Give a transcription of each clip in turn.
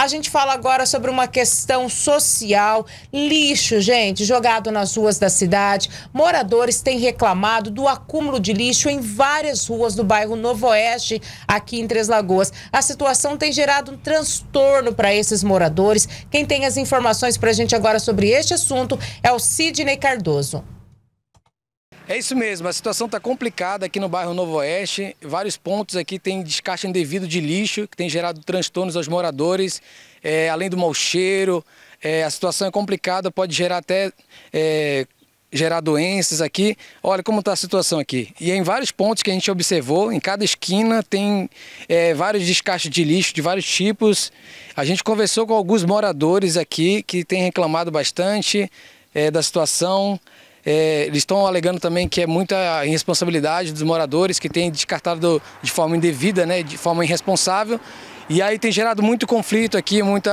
A gente fala agora sobre uma questão social. Lixo, gente, jogado nas ruas da cidade. Moradores têm reclamado do acúmulo de lixo em várias ruas do bairro Novo Oeste, aqui em Três Lagoas. A situação tem gerado um transtorno para esses moradores. Quem tem as informações para a gente agora sobre este assunto é o Sidney Cardoso. É isso mesmo, a situação está complicada aqui no bairro Novo Oeste. Vários pontos aqui tem descarte indevido de lixo, que tem gerado transtornos aos moradores, é, além do mau cheiro. É, a situação é complicada, pode gerar até é, gerar doenças aqui. Olha como está a situação aqui. E é em vários pontos que a gente observou, em cada esquina tem é, vários descartes de lixo de vários tipos. A gente conversou com alguns moradores aqui que têm reclamado bastante é, da situação. É, eles estão alegando também que é muita irresponsabilidade dos moradores que têm descartado de forma indevida, né, de forma irresponsável. E aí tem gerado muito conflito aqui, muito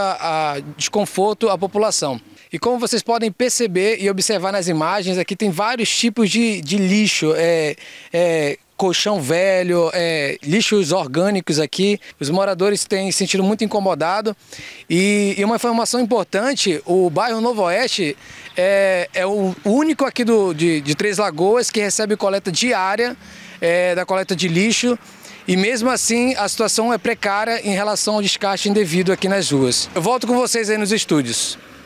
desconforto à população. E como vocês podem perceber e observar nas imagens, aqui tem vários tipos de, de lixo. É, é, colchão velho, é, lixos orgânicos aqui. Os moradores têm se sentido muito incomodados. E, e, uma informação importante, o bairro Novo Oeste é, é o único aqui do, de, de Três Lagoas que recebe coleta diária é, da coleta de lixo. E mesmo assim, a situação é precária em relação ao descarte indevido aqui nas ruas. Eu volto com vocês aí nos estúdios.